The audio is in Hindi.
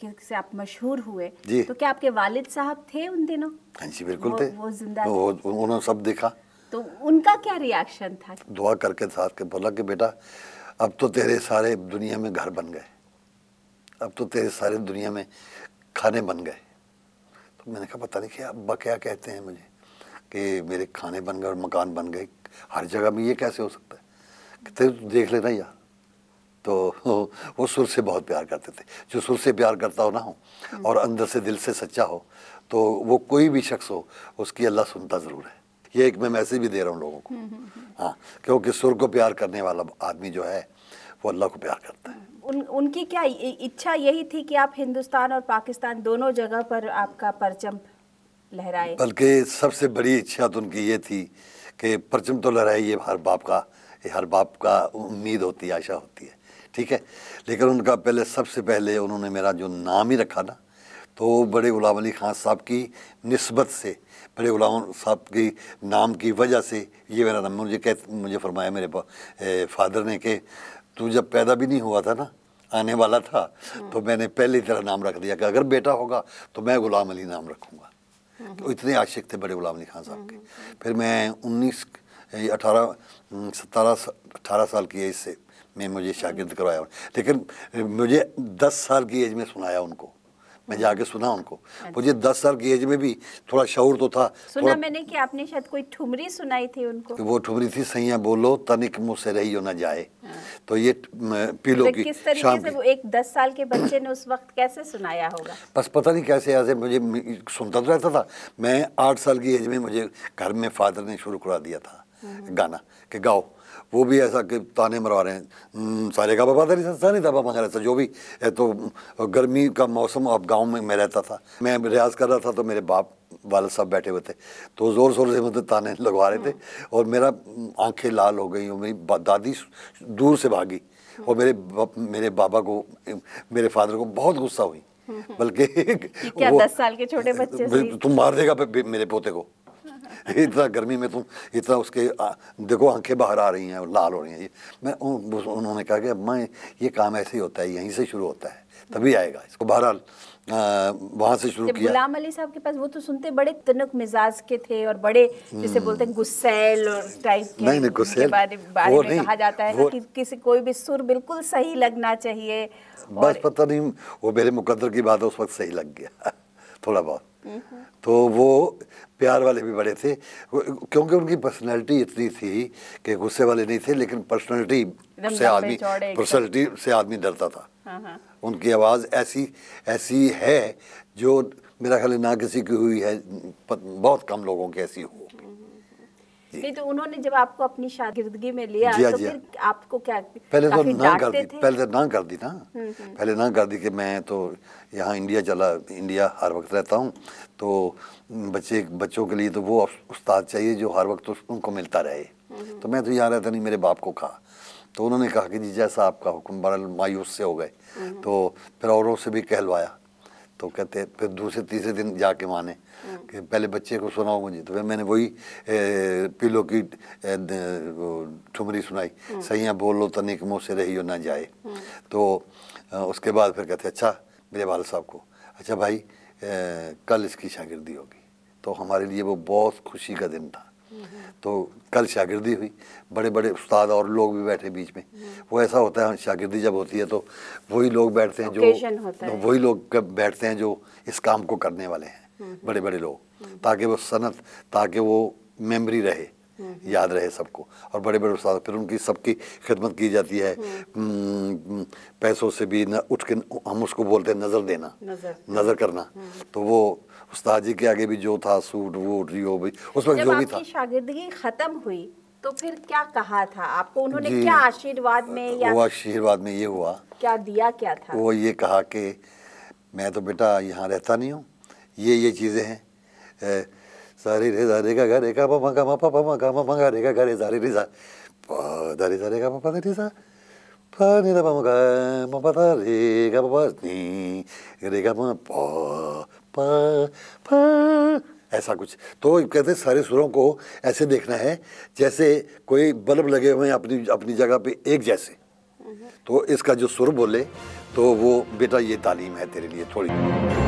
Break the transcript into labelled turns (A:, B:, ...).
A: तरीके से आप मशहूर हुए तो क्या आपके वालिद साहब थे उन दिनों
B: हाँ जी बिल्कुल वो, थे वो जिंदा वो, उन्होंने सब देखा
A: तो उनका क्या रिएक्शन था
B: दुआ करके साथ के बोला कि बेटा अब तो तेरे सारे दुनिया में घर बन गए अब तो तेरे सारे दुनिया में खाने बन गए तो मैंने कहा पता नहीं क्या अब्बा क्या कहते हैं मुझे कि मेरे खाने बन गए और मकान बन गए हर जगह में ये कैसे हो सकता है कि तेरे तो देख लेना यार तो वो सुर से बहुत प्यार करते थे जो सुर से प्यार करता हो ना हो और अंदर से दिल से सच्चा हो तो वो कोई भी शख्स हो उसकी अल्लाह सुनता ज़रूर है ये एक मैं मैसेज भी दे रहा हूँ लोगों को हम्म, हम्म, हम्म। हाँ क्योंकि सुर को प्यार करने वाला आदमी जो है वो अल्लाह को प्यार करता
A: है उन उनकी क्या इच्छा यही थी कि आप हिंदुस्तान और पाकिस्तान दोनों जगह पर आपका परचम लहराए
B: बल्कि सबसे बड़ी इच्छा तो उनकी ये थी कि परचम तो लहराइए हर बाप का हर बाप का उम्मीद होती है आशा होती है ठीक है लेकिन उनका पहले सबसे पहले उन्होंने मेरा जो नाम ही रखा ना तो बड़े गुलाम अली ख़ान साहब की नस्बत से बड़े गुलाम साहब की नाम की वजह से ये मेरा नाम मुझे कह मुझे फरमाया मेरे फादर ने कि तू जब पैदा भी नहीं हुआ था ना आने वाला था तो मैंने पहले तरह नाम रख दिया कि अगर बेटा होगा तो मैं गुलाम अली नाम रखूँगा तो इतने आशिक थे बड़े गुलाम अली खान साहब के फिर मैं उन्नीस अठारह सतारह अठारह साल की एज से मैं मुझे शागिद करवाया लेकिन मुझे दस साल की एज में सुनाया उनको मैं जाके सुना उनको अच्छा। मुझे दस साल की एज में भी थोड़ा शौर तो था सुना
A: मैंने कि आपने शायद कोई ठुमरी सुनाई थी उनको
B: वो ठुमरी थी सैया बोलो तनिक मुँह से रही हो ना जाए तो ये मतलब पीलो की किस तरीके शाम से
A: वो एक दस साल के बच्चे ने उस वक्त कैसे सुनाया होगा
B: बस पता नहीं कैसे ऐसे मुझे सुनता तो रहता था मैं आठ साल की एज में मुझे घर में फादर ने शुरू करा दिया था हम्म। गाना कि गाओ वो भी ऐसा कि ताने मरवा रहे हैं हम्म, सारे का बाबा नहीं सस्ता नहीं था बाबा रहता जो भी तो गर्मी का मौसम अब गांव में मैं रहता था मैं रियाज कर रहा था तो मेरे बाप वाल साहब बैठे हुए थे तो ज़ोर शोर से मतलब ताने लगवा रहे थे हाँ। और मेरा आंखें लाल हो गई और मेरी दादी दूर से भागी हाँ। और मेरे मेरे बाबा को मेरे फादर को बहुत गुस्सा हुई हाँ। बल्कि क्या दस
A: साल के छोटे बच्चे
B: तुम मार देगा मेरे पोते को इतना गर्मी में तुम इतना उसके आ, देखो आंखें बाहर आ रही हैं लाल हो रही हैं ये मैं उन, उन्होंने कहा कि मैं ये काम ऐसे ही होता है यहीं से शुरू होता है तभी आएगा इसको बहरहाल वहाँ से शुरू किया गुलाम
A: अली साहब के पास वो तो सुनते बड़े तनक मिजाज के थे और बड़े जैसे हम्म। बोलते हैं गुस्सेल और टाइप के नहीं
B: नहीं गुस्सेल बारे, बारे में कहा जाता है कि
A: किसी कोई भी सुर बिल्कुल सही लगना चाहिए बस
B: पता नहीं वो मेरे मुकद्दर की बात है उस वक्त सही लग गया थोड़ा बहुत तो वो प्यार वाले भी बड़े थे क्योंकि उनकी पर्सनैलिटी इतनी थी कि गुस्से वाले नहीं थे लेकिन पर्सनैलिटी से आदमी पर्सनैलिटी से आदमी डरता था हाँ, हाँ। उनकी आवाज़ ऐसी ऐसी है जो मेरा ख्याल ना किसी की हुई है बहुत कम लोगों की ऐसी हो
A: नहीं तो उन्होंने जब आपको अपनी शागिर्दगी में लिया जिया, हाँ, तो जी, फिर हाँ। आपको क्या पहले तो ना कर दी पहले तो ना कर दी ना हम्म, हम्म। पहले
B: ना कर दी कि मैं तो यहाँ इंडिया चला इंडिया हर वक्त रहता हूँ तो बच्चे बच्चों के लिए तो वो उस्ताद चाहिए जो हर वक्त उनको मिलता रहे हम्म, तो मैं तो यहाँ रहता नहीं मेरे बाप को कहा तो उन्होंने कहा कि जी जैसा आपका हुक्म बड़ा मायूस से हो गए तो फिर औरों से भी कहलवाया तो कहते फिर दूसरे तीसरे दिन जाके माने कि पहले बच्चे को सुनाओ मुझे तो फिर मैंने वही पीलो की ठुमरी सुनाई सैया बोलो तनिक मुँह से रही हो ना जाए तो उसके बाद फिर कहते अच्छा मेरे वाल साहब को अच्छा भाई ए, कल इसकी शागिर्दी होगी तो हमारे लिए वो बहुत खुशी का दिन था तो कल शागिर्दी हुई बड़े बड़े उस्ताद और लोग भी बैठे बीच में वो ऐसा होता है शागिर्दी जब होती है तो वही लोग बैठते हैं जो तो वही लोग बैठते हैं जो इस काम को करने वाले हैं बड़े बड़े लोग ताकि वो सनत ताकि वो मेमोरी रहे याद रहे सबको और बड़े बड़े उस्ताद फिर उनकी सबकी खिदमत की जाती है पैसों से भी न उठ के हम उसको बोलते हैं नज़र देना
A: नज़र, नजर
B: करना तो वो उस्ताद के आगे भी जो था सूट वूट जो भी उसमें जो भी था
A: शागिदगी खत्म हुई तो फिर क्या कहा था आपको उन्होंने क्या आशीर्वाद में या वो
B: आशीर्वाद में ये हुआ
A: क्या दिया क्या था
B: वो ये कहा कि मैं तो बेटा यहाँ रहता नहीं हूँ ये ये चीज़ें हैं सारी रे सारे का घर का पमा का मपा पमा का ममा का रे का घरे सारे रे सा दारे सारे का पापा रे सा पा रे दा पमा का मपा रे का पापा नी रे का पमा पा
A: ऐसा
B: कुछ तो कहते सारे सुरों को ऐसे देखना है जैसे कोई बल्ब लगे हुए हैं अपनी अपनी जगह पे एक जैसे हम्म। तो इसका जो सुर बोले तो वो बेटा ये तालीम है तेरे
A: लिए थोड़ी